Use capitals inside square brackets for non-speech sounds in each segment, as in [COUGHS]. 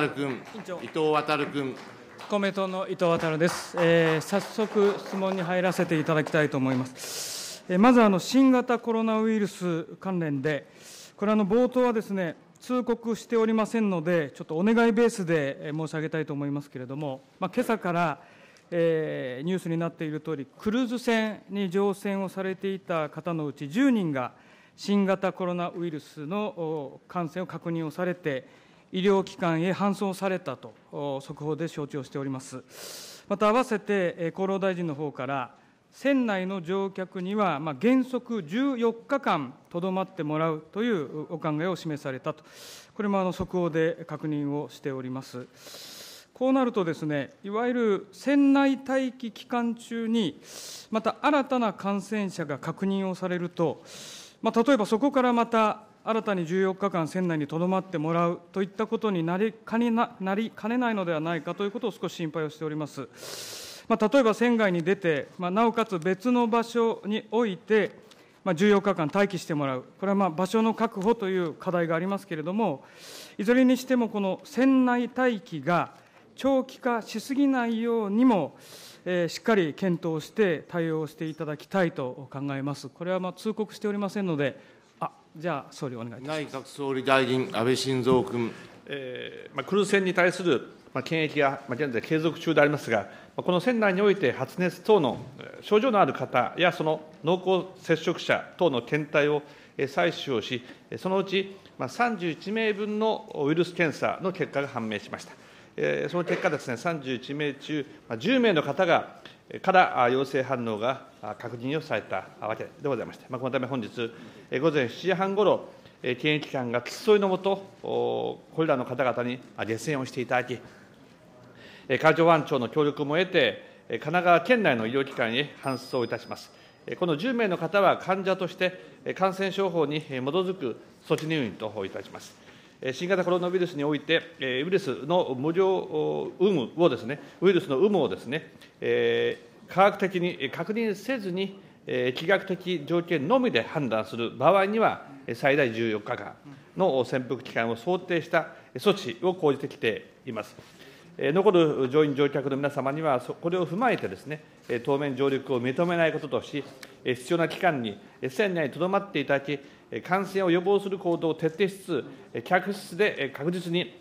渡君、伊藤渡君。公明党の伊藤渡です、えー、早速質問に入らせていただきたいと思います。えー、まずあの新型コロナウイルス関連で、これあの冒頭はですね。通告しておりませんので、ちょっとお願いベースで申し上げたいと思いますけれども、まあ、今朝から、えー、ニュースになっている通り、クルーズ船に乗船をされていた方のうち10人が、新型コロナウイルスの感染を確認をされて、医療機関へ搬送されたと、速報で承知をしております。また、併せて厚労大臣の方から、船内の乗客には、ま原則14日間とどまってもらうというお考えを示されたと、これもあの速報で確認をしております。こうなるとですね、いわゆる船内待機期間中に、また新たな感染者が確認をされると、まあ、例えばそこからまた新たに14日間船内にとどまってもらうといったことになりかねななりかねないのではないかということを少し心配をしております。まあ、例えば船外に出て、まあ、なおかつ別の場所において、まあ、14日間待機してもらう、これはまあ場所の確保という課題がありますけれども、いずれにしてもこの船内待機が長期化しすぎないようにも、えー、しっかり検討して対応していただきたいと考えます。これはまあ通告しておりませんので、じゃあ、総理お願いします内閣総理大臣、安倍晋三君。えーまあ、クルーズ船に対する、まあ、検疫が、まあ、現在継続中でありますが、まあ、この船内において発熱等の症状のある方や、その濃厚接触者等の検体を採取をし、そのうち、まあ、31名分のウイルス検査の結果が判明しました。えー、その結果ですね、31名中、ま10名の方がから陽性反応が確認をされたわけでございまして、まあ、このため本日、午前7時半ごろ、検疫官が付き添いのもと、これらの方々に下船をしていただき、海上保安庁の協力も得て、神奈川県内の医療機関へ搬送いたします。この10名の方は患者として感染症法に基づく措置入院といたします。新型コロナウイルスにおいて、ウイルスの無料有無をですね、ウイルスの有無をですね、科学的に確認せずに、疫学的条件のみで判断する場合には、最大14日間の潜伏期間を想定した措置を講じてきています。残る乗員・乗客の皆様には、これを踏まえてですね、当面上陸を認めないこととし、必要な期間に船内にとどまっていただき、感染を予防する行動を徹底しつつ、客室で確実に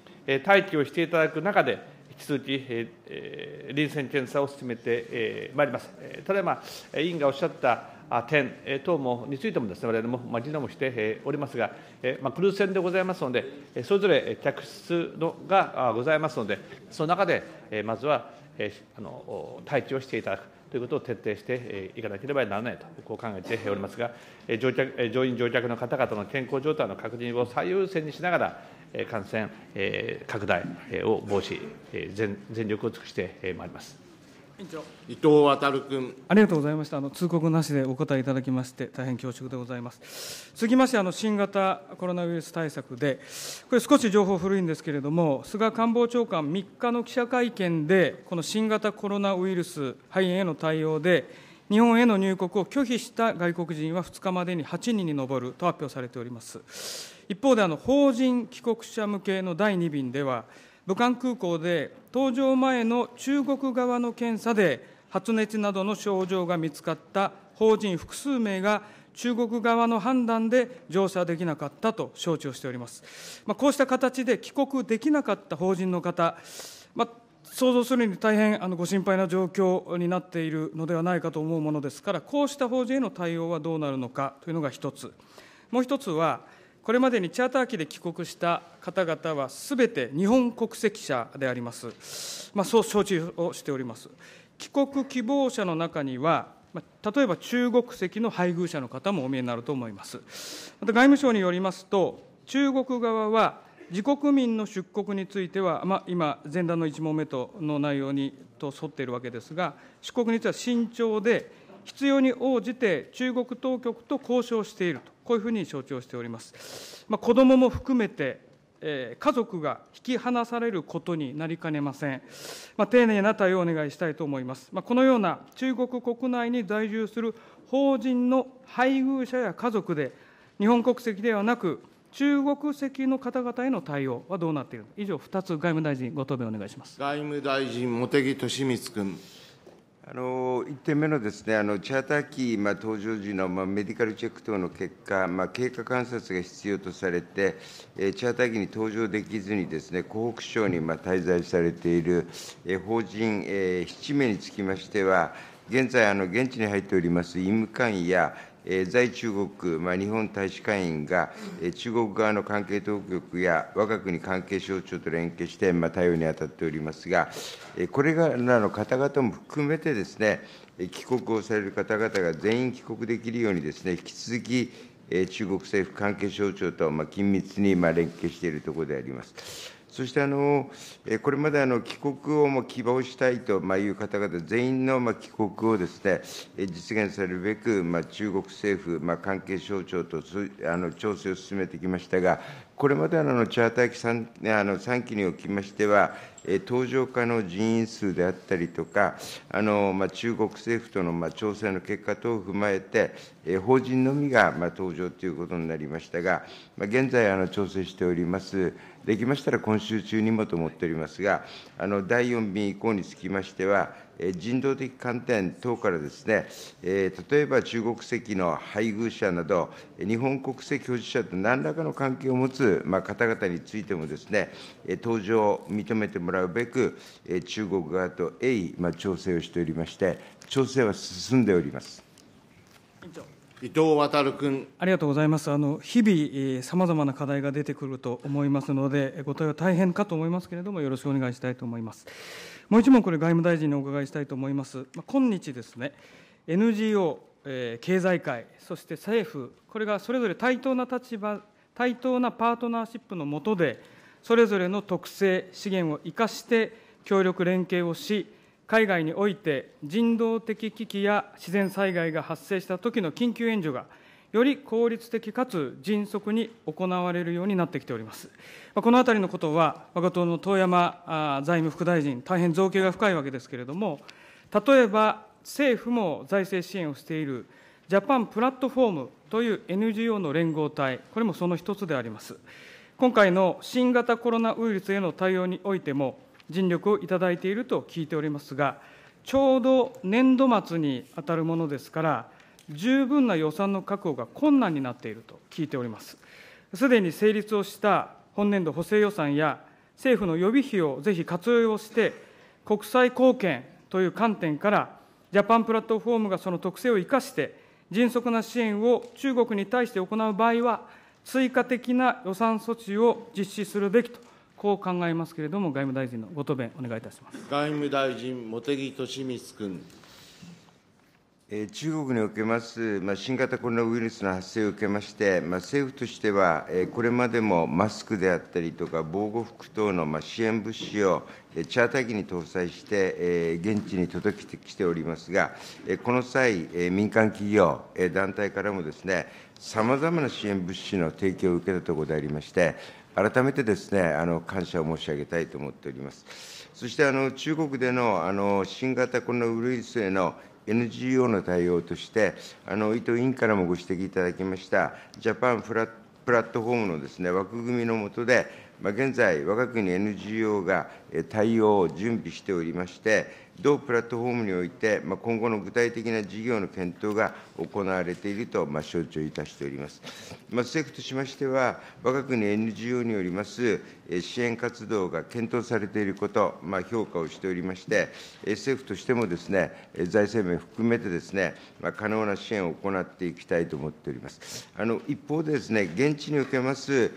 待機をしていただく中で、引き続き、えー、臨戦検査を進めて、えー、まいります。ただ委員がおっしゃった点等もについてもですね、我々も、まあ、議論もしておりますが、えー、まあ、クルーズ船でございますので、それぞれ客室のがございますので、その中で、えー、まずは、えー、あの待機をしていただく。ということを徹底していかなければならないと、こう考えておりますが、乗客乗員・乗客の方々の健康状態の確認を最優先にしながら、感染拡大を防止、全全力を尽くしてまいります。委員長伊藤渉君。ありがとうございました。あの通告なしでお答えいただきまして、大変恐縮でございます。続きまして、あの新型コロナウイルス対策で、これ少し情報古いんですけれども、菅官房長官3日の記者会見で、この新型コロナウイルス肺炎への対応で、日本への入国を拒否した外国人は2日までに8人に上ると発表されております。一方であの法人帰国者向けの第2便では、武漢空港で搭乗前の中国側の検査で、発熱などの症状が見つかった法人複数名が、中国側の判断で乗車できなかったと承知をしております。まあ、こうした形で帰国できなかった法人の方、まあ、想像するに大変あのご心配な状況になっているのではないかと思うものですから、こうした法人への対応はどうなるのかというのが一つ。もう一つは、これまでにチャーター機で帰国した方々はすべて日本国籍者であります。まあ、そう承知をしております。帰国希望者の中には、ま例えば中国籍の配偶者の方もお見えになると思います。また外務省によりますと、中国側は自国民の出国については、まあ、今、前段の1問目との内容にと沿っているわけですが、出国については慎重で、必要に応じて中国当局と交渉していると、こういうふうに承知をしております。まあ、子どもも含めて、えー、家族が引き離されることになりかねません。まあ、丁寧な対応をお願いしたいと思います。まあ、このような中国国内に在住する法人の配偶者や家族で、日本国籍ではなく、中国籍の方々への対応はどうなっている以上、2つ、外務大臣、ご答弁お願いします外務大臣、茂木敏光君。1点目のですね、チャーター機搭乗時のメディカルチェック等の結果、経過観察が必要とされて、チャーター機に搭乗できずにですね、湖北省に滞在されている法人7名につきましては、現在、現地に入っております医務官や在中国、日本大使館員が中国側の関係当局やわが国関係省庁と連携して、対応に当たっておりますが、これらの方々も含めてですね、帰国をされる方々が全員帰国できるようにですね、引き続き中国政府関係省庁と緊密に連携しているところであります。そしてこれまで帰国を希望したいという方々全員の帰国をですね、実現されるべく、中国政府、関係省庁と調整を進めてきましたが、これまでのチャーター機 3, あの3機におきましては、搭乗可能人員数であったりとか、あのまあ、中国政府とのまあ調整の結果等を踏まえて、法人のみがまあ搭乗ということになりましたが、まあ、現在あの、調整しております。できましたら今週中にもと思っておりますが、あの第4便以降につきましては、人道的観点等からですね、例えば中国籍の配偶者など、日本国籍保持者と何らかの関係を持つ方々についてもですね、登場を認めてもらうべく、中国側と鋭意調整をしておりまして、調整は進んでおります。伊藤渉君。ありがとうございます。あの日々、さまざまな課題が出てくると思いますので、ご対応大変かと思いますけれども、よろしくお願いしたいと思います。もう一問、これ、外務大臣にお伺いしたいと思います。まあ、今日ですね、NGO、えー、経済界、そして政府、これがそれぞれ対等な立場、対等なパートナーシップの下で、それぞれの特性、資源を生かして、協力、連携をし、海外において人道的危機や自然災害が発生したときの緊急援助が、より効率的かつ迅速に行われるようになってきております。このあたりのことは、我が党の遠山財務副大臣、大変造詣が深いわけですけれども、例えば政府も財政支援をしているジャパンプラットフォームという NGO の連合体、これもその一つであります。今回の新型コロナウイルスへの対応においても、尽力をいただいていると聞いておりますが、ちょうど年度末に当たるものですから、十分な予算の確保が困難になっていると聞いております。すでに成立をした本年度補正予算や、政府の予備費をぜひ活用をして、国際貢献という観点から、ジャパンプラットフォームがその特性を生かして、迅速な支援を中国に対して行う場合は、追加的な予算措置を実施するべきとこう考えますけれども、外務大臣のご答弁、お願いいたします外務大臣、茂木敏光君。中国におけます、ま新型コロナウイルスの発生を受けまして、ま政府としては、これまでもマスクであったりとか、防護服等のま支援物資をチャーター機に搭載して、現地に届けてきておりますが、この際、民間企業、団体からもですね、さまざまな支援物資の提供を受けたところでありまして、改めてですね、感謝を申し上げたいと思っております。そして中国での新型コロナウイルスへの NGO の対応として、伊藤委員からもご指摘いただきました、ジャパンフラプラットフォームのですね枠組みの下で、現在、我が国 NGO が対応を準備しておりまして、同プラットフォームにおいて、今後の具体的な事業の検討が行われていると承知をいたしております。政府としましては、我が国 NGO によります支援活動が検討されていること、評価をしておりまして、政府としてもですね、財政面含めてですね、可能な支援を行っていきたいと思っております。一方でですね、現地におけます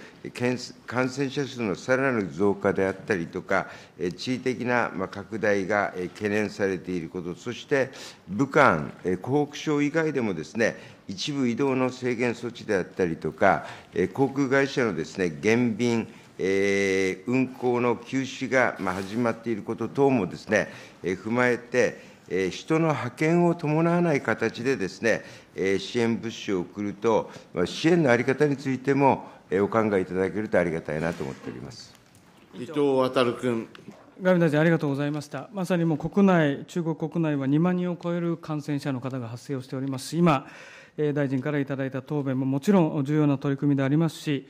感染者数のさらなる増加であったりとか、地位的な拡大が懸念されていること、そして武漢、湖北省以外でもですね、一部移動の制限措置であったりとか、航空会社のですね、減便、えー、運航の休止が始まっていること等もですね、踏まえて、人の派遣を伴わない形でですね、支援物資を送ると、支援の在り方についてもお考えいただけるとありがたいなと思っております。伊藤渉君。外務大臣、ありがとうございました。まさにもう国内、中国国内は2万人を超える感染者の方が発生をしておりますし、今、大臣からいただいた答弁ももちろん重要な取り組みでありますし、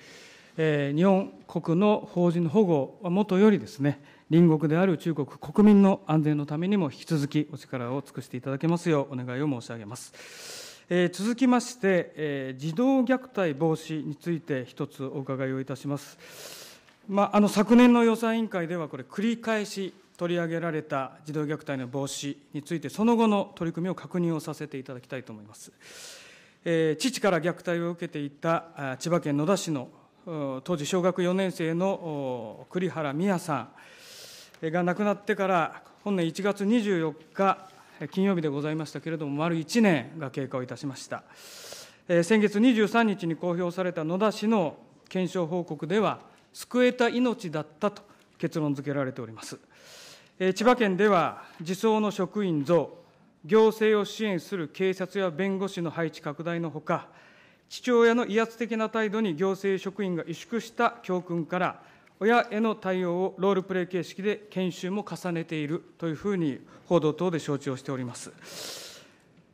日本国の邦人の保護はもとよりですね、隣国である中国国民の安全のためにも引き続きお力を尽くしていただけますようお願いを申し上げます。え続きまして、え児童虐待防止について一つお伺いをいたします。まあ、あの昨年の予算委員会では、これ、繰り返し取り上げられた児童虐待の防止について、その後の取り組みを確認をさせていただきたいと思います。えー、父から虐待を受けていた千葉県野田市の当時小学4年生の栗原美也さんが亡くなってから本年1月24日金曜日でございましたけれども丸1年が経過をいたしました先月23日に公表された野田市の検証報告では救えた命だったと結論付けられております。千葉県では、児相の職員増、行政を支援する警察や弁護士の配置拡大のほか、父親の威圧的な態度に行政職員が萎縮した教訓から、親への対応をロールプレイ形式で研修も重ねているというふうに報道等で承知をしております。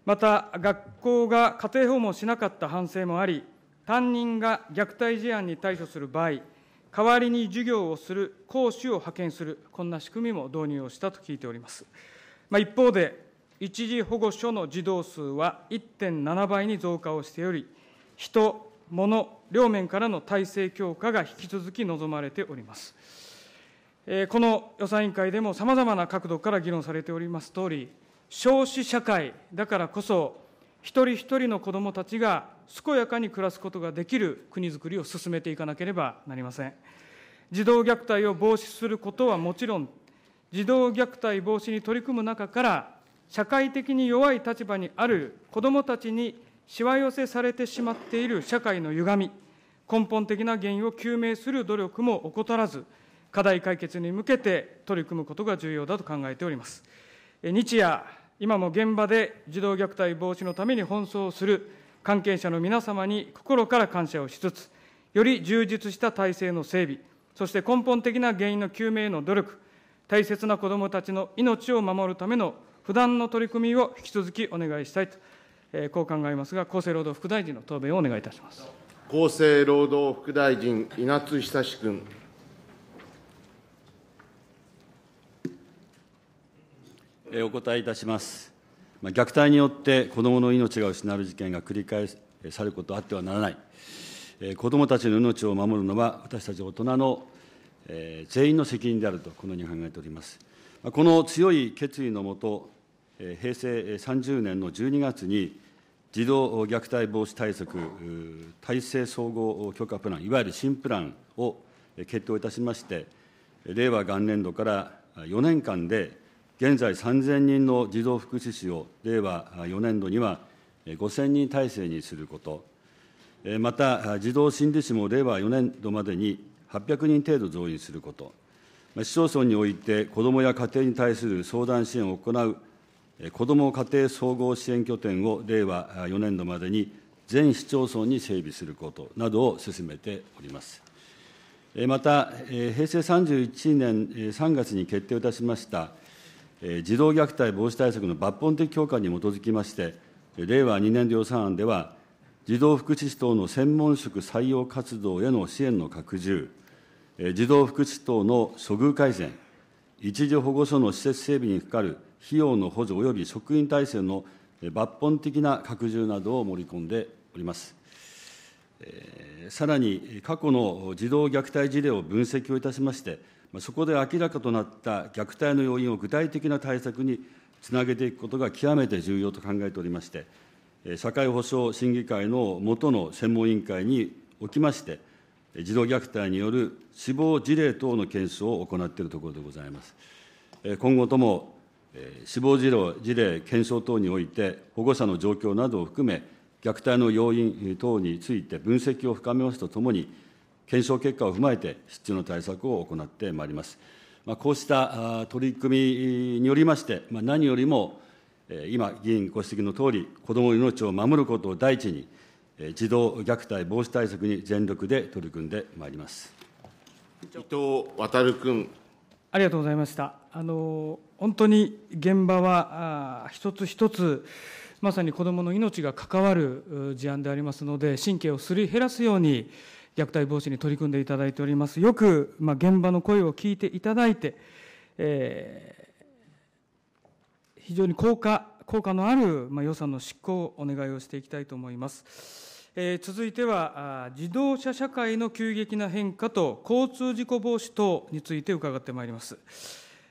また、学校が家庭訪問しなかった反省もあり、担任が虐待事案に対処する場合、代わりに授業をする講師を派遣する、こんな仕組みも導入をしたと聞いております。まあ、一方で、一時保護所の児童数は1.7倍に増加をしており、人、物、両面からの体制強化が引き続き望まれております。えー、この予算委員会でもさまざまな角度から議論されておりますとおり、少子社会だからこそ、一人一人の子どもたちが健やかに暮らすことができる国づくりを進めていかなければなりません。児童虐待を防止することはもちろん、児童虐待防止に取り組む中から、社会的に弱い立場にある子どもたちにしわ寄せされてしまっている社会の歪み、根本的な原因を究明する努力も怠らず、課題解決に向けて取り組むことが重要だと考えております。日夜今も現場で児童虐待防止のために奔走する関係者の皆様に心から感謝をしつつ、より充実した体制の整備、そして根本的な原因の究明への努力、大切な子どもたちの命を守るための不断の取り組みを引き続きお願いしたいと、えー、こう考えますが、厚生労働副大臣の答弁をお願いいたします。厚生労働副大臣、稲津久君。お答えいたします。虐待によって子どもの命が失われる事件が繰り返されることあってはならない、子どもたちの命を守るのは、私たち大人の全員の責任であると、このように考えております。この強い決意のもと、平成30年の12月に、児童虐待防止対策体制総合強化プラン、いわゆる新プランを決定いたしまして、令和元年度から4年間で、現在3000人の児童福祉士を令和4年度には5000人体制にすること、また児童心理士も令和4年度までに800人程度増員すること、市町村において子どもや家庭に対する相談支援を行う子ども家庭総合支援拠点を令和4年度までに全市町村に整備することなどを進めております。また、平成31年3月に決定をいたしました児童虐待防止対策の抜本的強化に基づきまして、令和2年度予算案では、児童福祉士等の専門職採用活動への支援の拡充、児童福祉等の処遇改善、一時保護所の施設整備にかかる費用の補助及び職員体制の抜本的な拡充などを盛り込んでおります。さらに、過去の児童虐待事例を分析をいたしまして、そこで明らかとなった虐待の要因を具体的な対策につなげていくことが極めて重要と考えておりまして、社会保障審議会の元の専門委員会におきまして、児童虐待による死亡事例等の検証を行っているところでございます。今後とも死亡事例検証等において、保護者の状況などを含め、虐待の要因等について分析を深めますとともに、検証結果を踏まえて、必要な対策を行ってまいります。まあ、こうした取り組みによりまして、まあ、何よりも今、議員ご指摘のとおり、子どもの命を守ることを第一に、児童虐待防止対策に全力で取り組んでまいります伊藤渉君。ありがとうございました。あの本当に現場は一つ一つ、まさに子どもの命が関わる事案でありますので、神経をすり減らすように、虐待防止に取り組んでいただいております。よく、まあ、現場の声を聞いていただいて、えー、非常に効果、効果のある、まあ、予算の執行をお願いをしていきたいと思います。えー、続いては、自動車社会の急激な変化と交通事故防止等について伺ってまいります。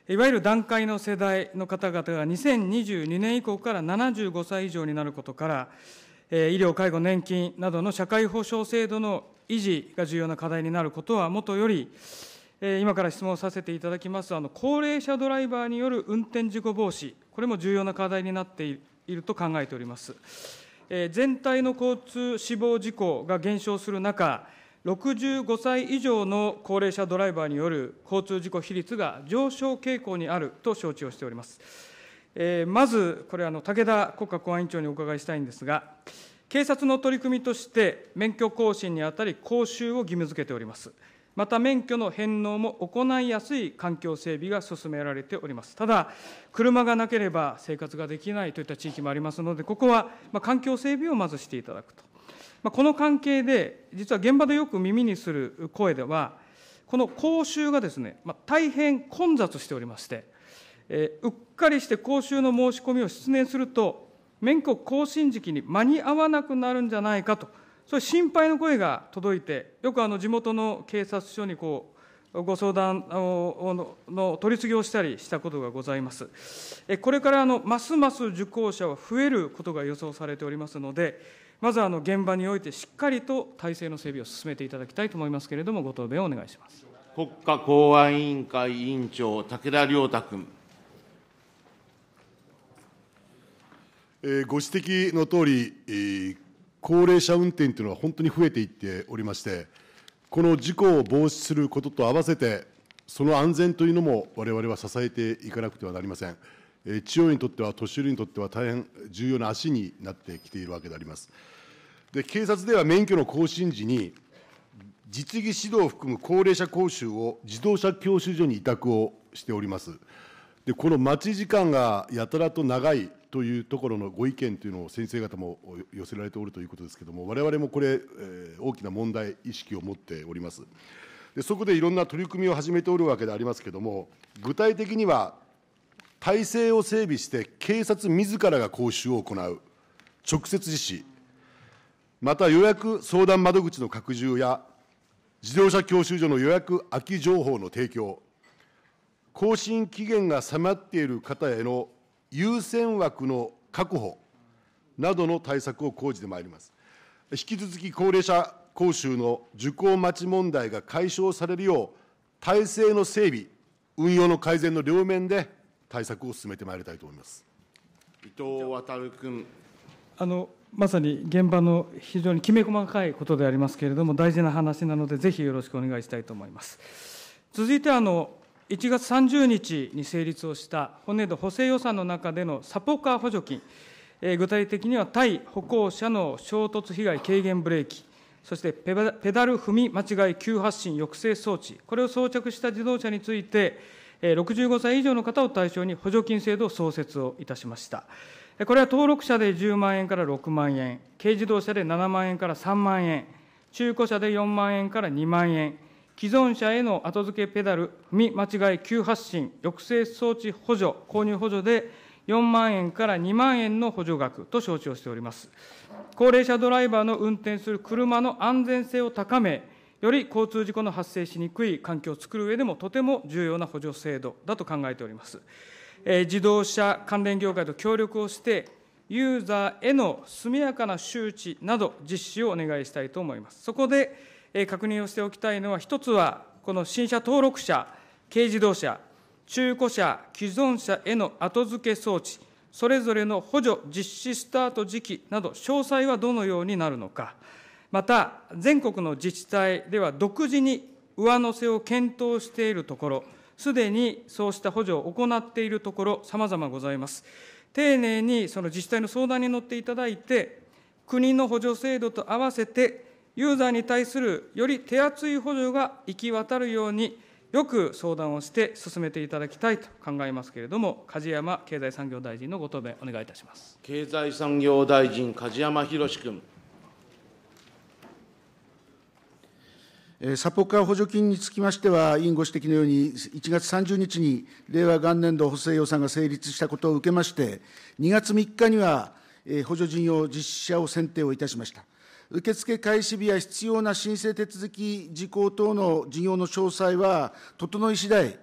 いわゆる団塊の世代の方々が2022年以降から75歳以上になることから、医療、介護、年金などの社会保障制度の維持が重要な課題になることはもとより、今から質問させていただきます、あの高齢者ドライバーによる運転事故防止、これも重要な課題になっていると考えております。全体の交通死亡事故が減少する中、65歳以上の高齢者ドライバーによる交通事故比率が上昇傾向にあると承知をしております。えー、まず、これあの、武田国家公安委員長にお伺いしたいんですが、警察の取り組みとして、免許更新にあたり、講習を義務付けております。また免許の返納も行いやすい環境整備が進められております。ただ、車がなければ生活ができないといった地域もありますので、ここはまあ環境整備をまずしていただくと。まあ、この関係で、実は現場でよく耳にする声では、この講習がですね、まあ、大変混雑しておりまして、うっかりして講習の申し込みを失念すると、免許更新時期に間に合わなくなるんじゃないかと、そういう心配の声が届いて、よくあの地元の警察署にこうご相談の取り次ぎをしたりしたことがございます。これからのますます受講者は増えることが予想されておりますので、まずあの現場においてしっかりと体制の整備を進めていただきたいと思いますけれども、ご答弁をお願いします国家公安委員会委員長、武田良太君。ご指摘のとおり、高齢者運転というのは本当に増えていっておりまして、この事故を防止することと合わせて、その安全というのもわれわれは支えていかなくてはなりません。地方にとっては、年寄りにとっては大変重要な足になってきているわけであります。で警察では免許の更新時に、実技指導を含む高齢者講習を自動車教習所に委託をしております。でこの待ち時間がやたらと長いというところのご意見というのを先生方も寄せられておるということですけれども、われわれもこれ、え大きな問題意識を持っております。でそこでいろんな取り組みを始めておるわけでありますけれども、具体的には、体制を整備して、警察自らが講習を行う、直接実施、また予約相談窓口の拡充や、自動車教習所の予約空き情報の提供、更新期限が迫っている方への優先枠の確保などの対策を講じてまいります。引き続き高齢者講習の受講待ち問題が解消されるよう、体制の整備、運用の改善の両面で対策を進めてまいりたいと思います伊藤渉君。あのまさに現場の非常にきめ細かいことでありますけれども、大事な話なので、ぜひよろしくお願いしたいと思います。続いてあの1月30日に成立をした本年度補正予算の中でのサポーカー補助金、えー、具体的には対歩行者の衝突被害軽減ブレーキ、そしてペダル踏み間違い急発進抑制装置、これを装着した自動車について、65歳以上の方を対象に補助金制度を創設をいたしました。これは登録者で10万円から6万円、軽自動車で7万円から3万円、中古車で4万円から2万円、既存者への後付けペダル、見間違い急発進、抑制装置補助、購入補助で4万円から2万円の補助額と承知をしております。高齢者ドライバーの運転する車の安全性を高め、より交通事故の発生しにくい環境を作る上でもとても重要な補助制度だと考えております。えー、自動車関連業界と協力をして、ユーザーへの速やかな周知など実施をお願いしたいと思います。そこで確認をしておきたいのは、一つは、この新車登録者、軽自動車、中古車、既存車への後付け装置、それぞれの補助実施スタート時期など、詳細はどのようになるのか、また、全国の自治体では独自に上乗せを検討しているところ、すでにそうした補助を行っているところ、さまざまございます。丁寧にその自治体の相談に乗っていただいて、国の補助制度と合わせて、ユーザーに対するより手厚い補助が行き渡るように、よく相談をして進めていただきたいと考えますけれども、梶山経済産業大臣のご答弁、お願いいたします経済産業大臣、梶山宏君。サポカー補助金につきましては、委員ご指摘のように、1月30日に令和元年度補正予算が成立したことを受けまして、2月3日には補助事業実施者を選定をいたしました。受付開始日や必要な申請手続き事項等の事業の詳細は、整い次第、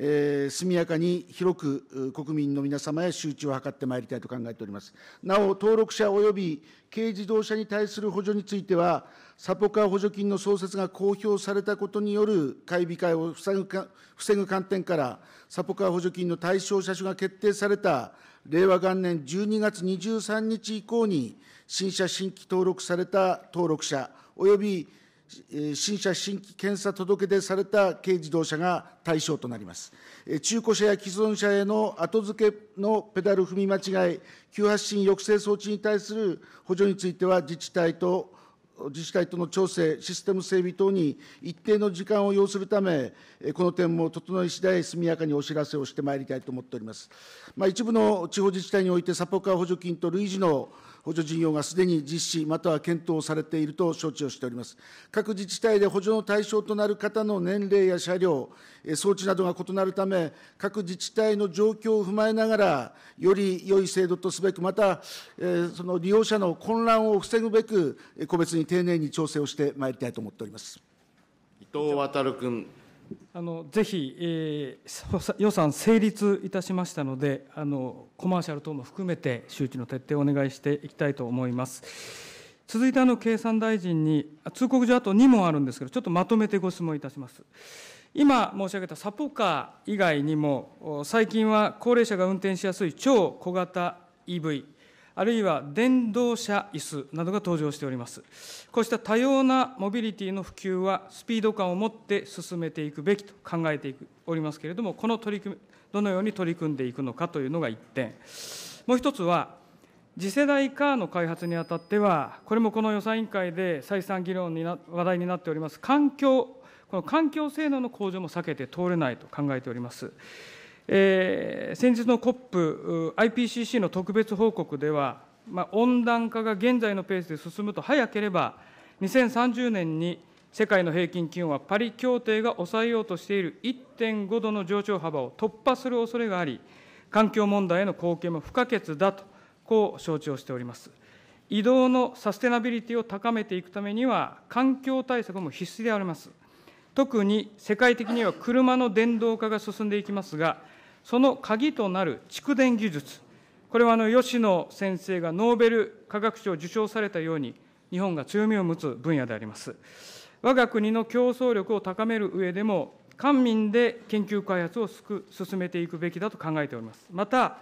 えー、速やかに広く国民の皆様へ周知を図ってまいりたいと考えております。なお、登録者及び軽自動車に対する補助については、サポカー補助金の創設が公表されたことによる買い控えを防ぐか防ぐ観点から、サポカー補助金の対象車種が決定された令和元年12月23日以降に、新車新規登録された登録者、および新車新規検査届出された軽自動車が対象となります。中古車や既存車への後付けのペダル踏み間違い、急発進抑制装置に対する補助については、自治体と自治体との調整、システム整備等に一定の時間を要するため、この点も整い次第、速やかにお知らせをしてまいりたいと思っております。まあ、一部の地方自治体において、サポカー補助金と類似の補助事業がすでに実施、または検討されていると承知をしております。各自治体で補助の対象となる方の年齢や車両、装置などが異なるため、各自治体の状況を踏まえながら、より良い制度とすべく、また、その利用者の混乱を防ぐべく、個別に丁寧に調整をしてまいりたいと思っております。伊藤渉君。あのぜひ、えー、予算成立いたしましたのであの、コマーシャル等も含めて周知の徹底をお願いしていきたいと思います。続いてあの経産大臣に、通告状あと2問あるんですけど、ちょっとまとめてご質問いたします。今申し上げたサポカー以外にも、最近は高齢者が運転しやすい超小型 EV、あるいは電動車椅子などが登場しております。こうした多様なモビリティの普及は、スピード感を持って進めていくべきと考えておりますけれども、この取り組み、どのように取り組んでいくのかというのが1点。もう一つは、次世代カーの開発にあたっては、これもこの予算委員会で再三議論にな話題になっております、環境、この環境性能の向上も避けて通れないと考えております。えー、先日の COP、IPCC の特別報告では、まあ、温暖化が現在のペースで進むと早ければ、2030年に世界の平均気温はパリ協定が抑えようとしている1.5度の上昇幅を突破する恐れがあり、環境問題への貢献も不可欠だと、こう承知をしております。移動のサステナビリティを高めていくためには、環境対策も必須であります。特に世界的には車の電動化が進んでいきますが、その鍵となる蓄電技術、これはあの吉野先生がノーベル化学賞を受賞されたように、日本が強みを持つ分野であります。我が国の競争力を高める上でも、官民で研究開発を進めていくべきだと考えております。また、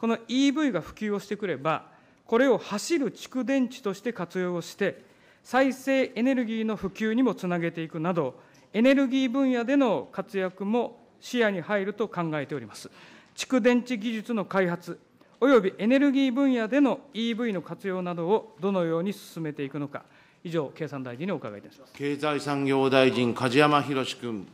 この EV が普及をしてくれば、これを走る蓄電池として活用をして、再生エネルギーの普及にもつなげていくなど、エネルギー分野での活躍も視野に入ると考えております。蓄電池技術の開発、およびエネルギー分野での EV の活用などをどのように進めていくのか、以上、経産大臣にお伺いいたします経済産業大臣、梶山宏君。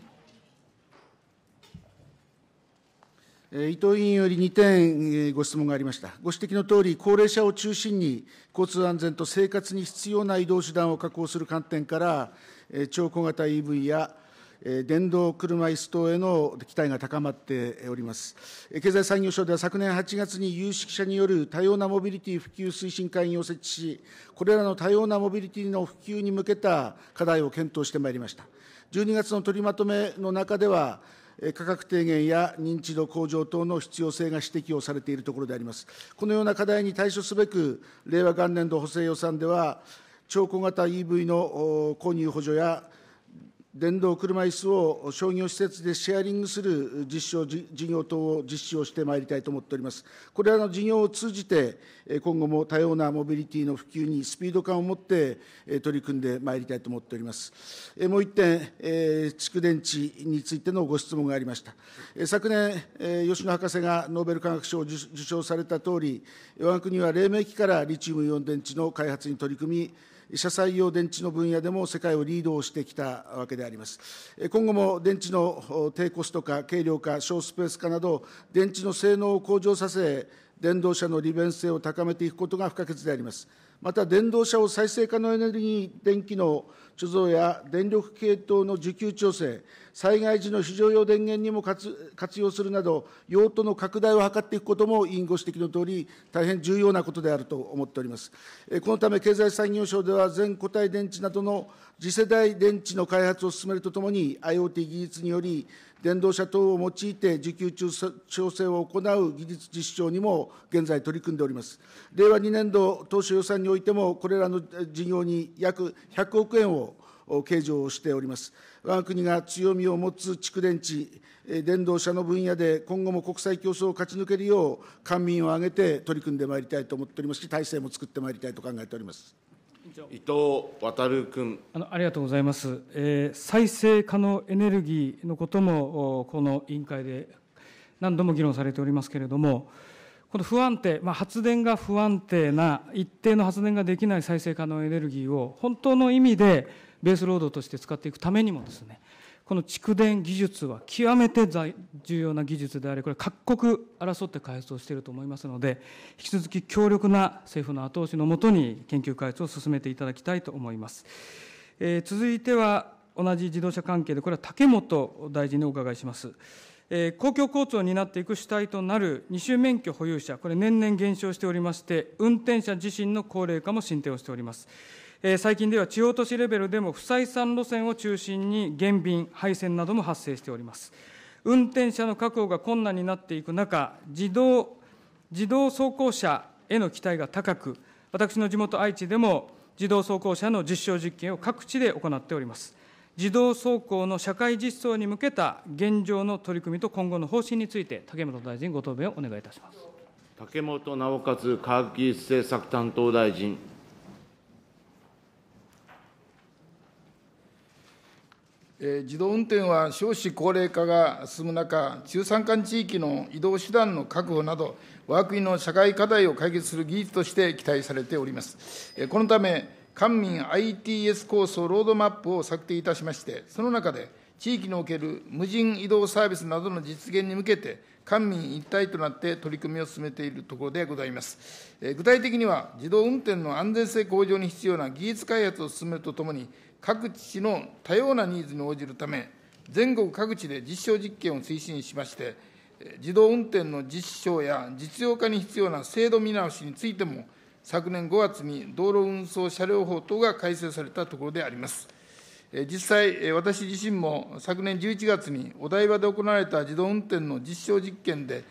伊藤委員より2点ご質問がありました。ご指摘のとおり、高齢者を中心に交通安全と生活に必要な移動手段を確保する観点から、超小型 EV や電動車いす等への期待が高まっております。経済産業省では昨年8月に有識者による多様なモビリティ普及推進会議を設置し、これらの多様なモビリティの普及に向けた課題を検討してまいりました。12月の取りまとめの中では、価格低減や認知度向上等の必要性が指摘をされているところであります。このような課題に対処すべく、令和元年度補正予算では、超小型 EV の購入補助や電動車いすを商業施設でシェアリングする実証事業等を実施をしてまいりたいと思っております。これらの事業を通じて、今後も多様なモビリティの普及にスピード感を持って取り組んでまいりたいと思っております。もう一点、蓄電池についてのご質問がありました。昨年、吉野博士がノーベル化学賞を受賞されたとおり、我が国は黎明期からリチウムイオン電池の開発に取り組み、車載用電池の分野でも世界をリードをしてきたわけであります。今後も電池の低コスト化、軽量化、小スペース化など、電池の性能を向上させ、電動車の利便性を高めていくことが不可欠であります。また、電動車を再生可能エネルギー電気の貯蔵や電力系統の需給調整、災害時の非常用電源にも活用するなど、用途の拡大を図っていくことも、委員ご指摘のとおり、大変重要なことであると思っております。このため、経済産業省では、全固体電池などの次世代電池の開発を進めるとともに、IoT 技術により、電動車等を用いて需給調整を行う技術実証にも現在取り組んでおります。令和2年度当初予算においても、これらの事業に約100億円を計上しております。我が国が強みを持つ蓄電池、電動車の分野で今後も国際競争を勝ち抜けるよう、官民を挙げて取り組んでまいりたいと思っておりますし、体制も作ってまいりたいと考えております。伊藤渉君あの。ありがとうございます、えー。再生可能エネルギーのことも、この委員会で何度も議論されておりますけれども、この不安定、まあ、発電が不安定な、一定の発電ができない再生可能エネルギーを、本当の意味でベースロードとして使っていくためにもですね、この蓄電技術は極めて重要な技術であり、これ、各国争って開発をしていると思いますので、引き続き強力な政府の後押しのもとに、研究開発を進めていただきたいと思います。えー、続いては、同じ自動車関係で、これは竹本大臣にお伺いします。え公共交通を担っていく主体となる二種免許保有者、これ、年々減少しておりまして、運転者自身の高齢化も進展をしております。最近では地方都市レベルでも不採算路線を中心に減便、廃線なども発生しております。運転者の確保が困難になっていく中、自動、自動走行車への期待が高く、私の地元愛知でも自動走行車の実証実験を各地で行っております。自動走行の社会実装に向けた現状の取り組みと今後の方針について、竹本大臣、ご答弁をお願いいたします。竹本直勝科学技術政策担当大臣。自動運転は少子高齢化が進む中、中山間地域の移動手段の確保など、我が国の社会課題を解決する技術として期待されております。このため、官民 ITS 構想ロードマップを策定いたしまして、その中で、地域における無人移動サービスなどの実現に向けて、官民一体となって取り組みを進めているところでございます。具体的には、自動運転の安全性向上に必要な技術開発を進めるとともに、各地の多様なニーズに応じるため、全国各地で実証実験を推進しまして、自動運転の実証や実用化に必要な制度見直しについても、昨年5月に道路運送車両法等が改正されたところであります。実際、私自身も昨年11月にお台場で行われた自動運転の実証実験で、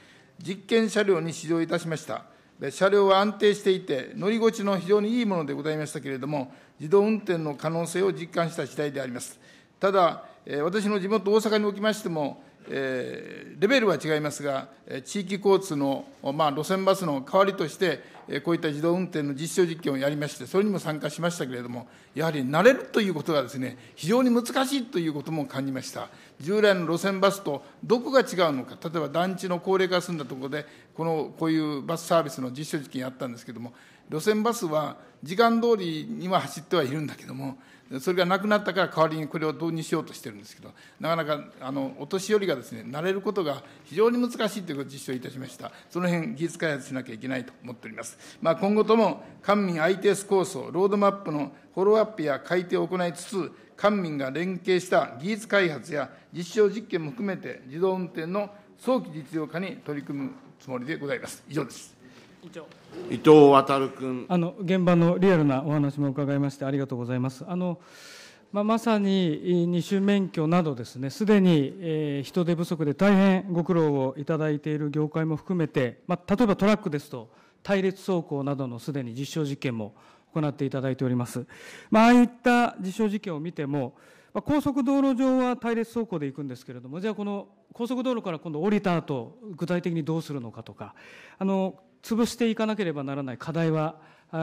実験車両に試乗いたしました。車両は安定していて、乗り心地の非常にいいものでございましたけれども、自動運転の可能性を実感した次第であります。ただ、私の地元、大阪におきましても、レベルは違いますが、地域交通の、まあ、路線バスの代わりとして、こういった自動運転の実証実験をやりまして、それにも参加しましたけれども、やはり慣れるということがですね、非常に難しいということも感じました。従来の路線バスとどこが違うのか、例えば団地の高齢化が進んだところで、このこういうバスサービスの実証実験やったんですけれども、路線バスは時間通りには走ってはいるんだけども、それがなくなったから代わりにこれを導入しようとしてるんですけど、なかなかあのお年寄りがですね、慣れることが非常に難しいということを実証いたしました。その辺、技術開発しなきゃいけないと思っております。まあ、今後とも、官民 ITS 構想、ロードマップのフォローアップや改定を行いつつ、官民が連携した技術開発や実証実験も含めて、自動運転の早期実用化に取り組むつもりでございます。以上です。伊藤渉君。あの現場のリアルなお話も伺いましてありがとうございます。あのまあ、まさに二種免許などですね、すでに、えー、人手不足で大変ご苦労をいただいている業界も含めて、まあ、例えばトラックですと、隊列走行などのすでに実証実験も行っていただいております。まあ、ああいった実証実験を見ても、まあ、高速道路上は隊列走行で行くんですけれども、じゃあこの高速道路から今度降りた後、具体的にどうするのかとか、あの潰していかなければならない課題は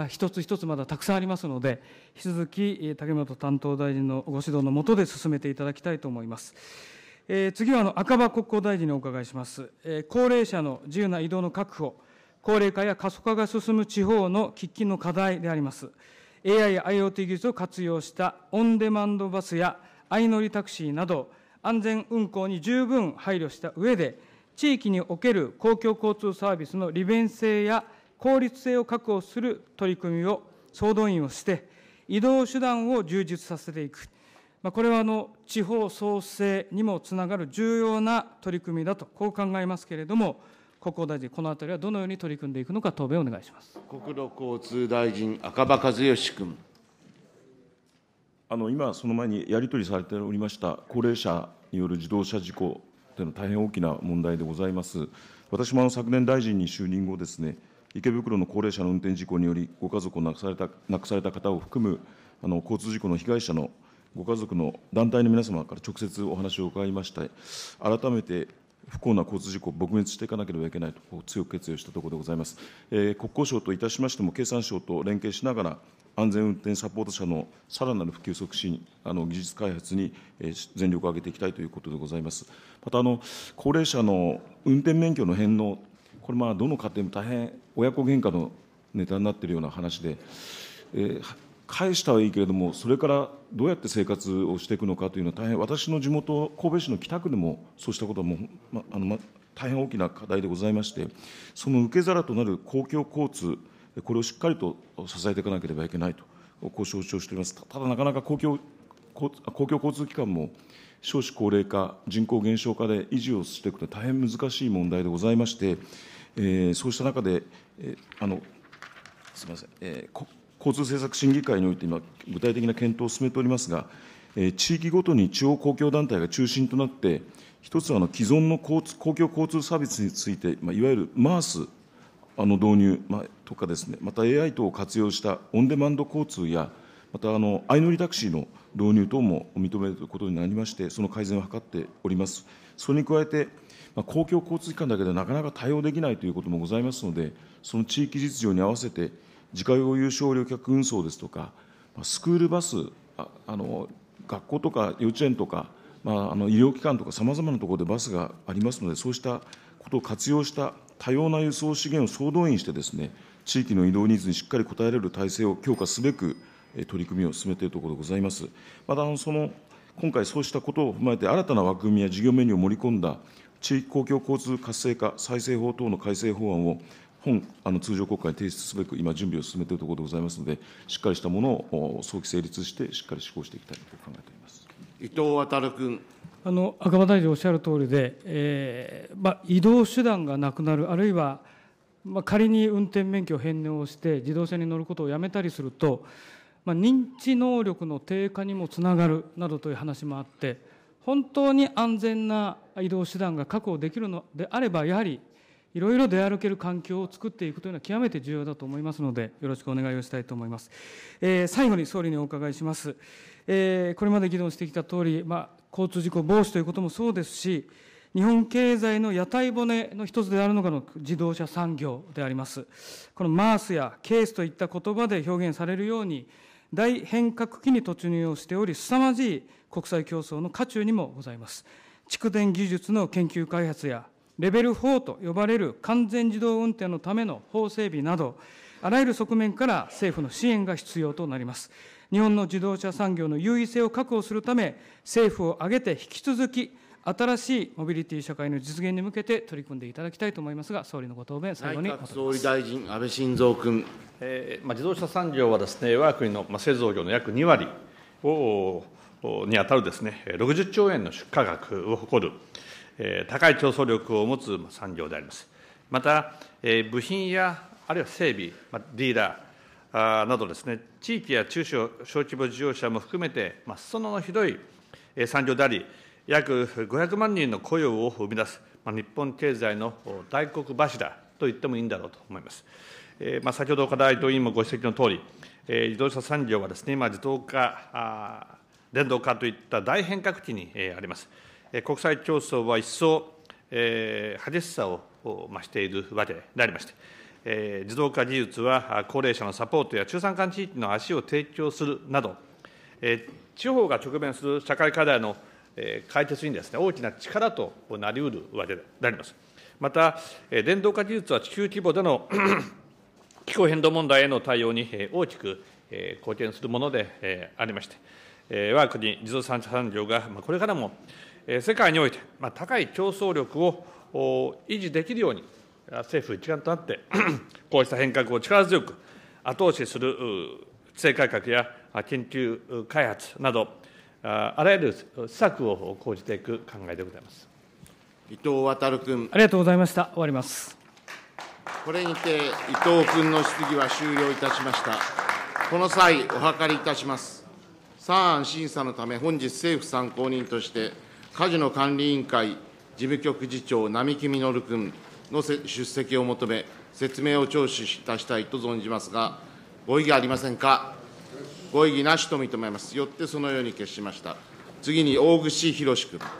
一つ一つまだたくさんありますので引き続き竹本担当大臣のご指導の下で進めていただきたいと思います。えー、次はあの赤羽国交大臣にお伺いします、えー、高齢者の自由な移動の確保、高齢化や過疎化が進む地方の喫緊の課題であります。AI や IoT 技術を活用したオンデマンドバスや相乗りタクシーなど、安全運行に十分配慮した上で、地域における公共交通サービスの利便性や効率性を確保する取り組みを総動員をして、移動手段を充実させていく、まあ、これはあの地方創生にもつながる重要な取り組みだと、こう考えますけれども、国交大臣、このあたりはどのように取り組んでいくのか、答弁をお願いします国土交通大臣、赤羽和義君。あの今、その前にやり取りされておりました高齢者による自動車事故というのは大変大きな問題でございます。私も昨年、大臣に就任後ですね、池袋の高齢者の運転事故により、ご家族を亡くされた亡くされた方を含むあの交通事故の被害者のご家族の団体の皆様から直接お話を伺いまして、改めて不幸な交通事故を撲滅していかなければいけないと強く決意をしたところでございます。えー、国交省といたしましても、経産省と連携しながら、安全運転サポート車のさらなる普及促進、あの技術開発に全力を挙げていきたいということでございます。またあの、高齢者の運転免許の返納、これ、どの家庭も大変親子喧嘩のネタになっているような話で、えー、返したはいいけれども、それからどうやって生活をしていくのかというのは、大変私の地元、神戸市の北区でもそうしたことはもう、まあのま、大変大きな課題でございまして、その受け皿となる公共交通、これをしっかりと支えていかなければいけないと、こう承知をしております。ただ、なかなか公共公共交通機関も少子高齢化、人口減少化で維持をしていくのは大変難しい問題でございまして、えー、そうした中で、えー、あのすみません、えー、交通政策審議会において今、具体的な検討を進めておりますが、えー、地域ごとに地方公共団体が中心となって、一つはあの既存の交通公共交通サービスについて、まあ、いわゆる MARS 導入とかですね、また ＡＩ 等を活用したオンデマンド交通や、また相乗りタクシーの導入等も認めることになりまして、その改善を図っております。それに加えて、公共交通機関だけでなかなか対応できないということもございますので、その地域実情に合わせて、自家用有償旅客運送ですとか、スクールバス、あの学校とか幼稚園とか、まあ、あの医療機関とか、さまざまなところでバスがありますので、そうしたことを活用した多様な輸送資源を総動員してですね、地域の移動ニーズにしっかり応えられる体制を強化すべく、取り組みを進めているところでございます。また、その今回、そうしたことを踏まえて、新たな枠組みや事業メニューを盛り込んだ、地域公共交通活性化再生法等の改正法案を、本あの通常国会に提出すべく、今、準備を進めているところでございますので、しっかりしたものを早期成立して、しっかり施行していきたいと考えております。伊藤渉君。あの赤羽大臣おっしゃる通りで、えーまあ、移動手段がなくなる、あるいは、まあ、仮に運転免許を返納して自動車に乗ることをやめたりすると、まあ、認知能力の低下にもつながるなどという話もあって本当に安全な移動手段が確保できるのであればやはりいろいろ出歩ける環境を作っていくというのは極めて重要だと思いますのでよろしくお願いをしたいと思います。えー、最後に総理にお伺いします。えー、これまで議論してきたとおり、まあ、交通事故防止ということもそうですし、日本経済の屋台骨の一つであるのがの自動車産業であります。このマースやケースといった言葉で表現されるように、大変革期に突入をしており、凄まじい国際競争の渦中にもございます。蓄電技術の研究開発や、レベル4と呼ばれる完全自動運転のための法整備など、あらゆる側面から政府の支援が必要となります。日本の自動車産業の優位性を確保するため、政府を挙げて引き続き、新しいモビリティ社会の実現に向けて取り組んでいただきたいと思いますが、総理のご答弁、最後に総理大臣、安倍晋三君。えーまあ、自動車産業はです、ね、我が国の、まあ、製造業の約2割をに当たるです、ね、60兆円の出荷額を誇る、えー、高い競争力を持つ産業であります。また、えー、部品やあるいは整備、まあ、ディーラー、などですね、地域や中小小規模事業者も含めて、まあ、裾野の広い産業であり、約500万人の雇用を生み出す、まあ、日本経済の大黒柱と言ってもいいんだろうと思います。えー、まあ、先ほど課題伊委員もご指摘のとおり、えー、自動車産業はですね、今、自動化電動化といった大変革期に、えー、あります。えー、国際競争は一層、えー、激しさを増しているわけでありまして、自動化技術は高齢者のサポートや中山間地域の足を提供するなど、地方が直面する社会課題の解決にです、ね、大きな力となりうるわけであります。また、電動化技術は地球規模での [COUGHS] 気候変動問題への対応に大きく貢献するものでありまして、我が国、自動産産業がこれからも世界において高い競争力を維持できるように政府一丸となって [CLEARS THROAT] こうした変革を力強く後押しする規制改革や研究開発など、あらゆる施策を講じていく考えでございます伊藤渉君。ありがとうございました。終わります。これにて、伊藤君の質疑は終了いたしました。この際、お諮りいたします。3案審査のため、本日、政府参考人として、カジノ管理委員会事務局次長、並木実君。の出席を求め、説明を聴取いたしたいと存じますが、ご異議ありませんか。ご異議なしと認めます。よってそのように決しました。次に大串博君。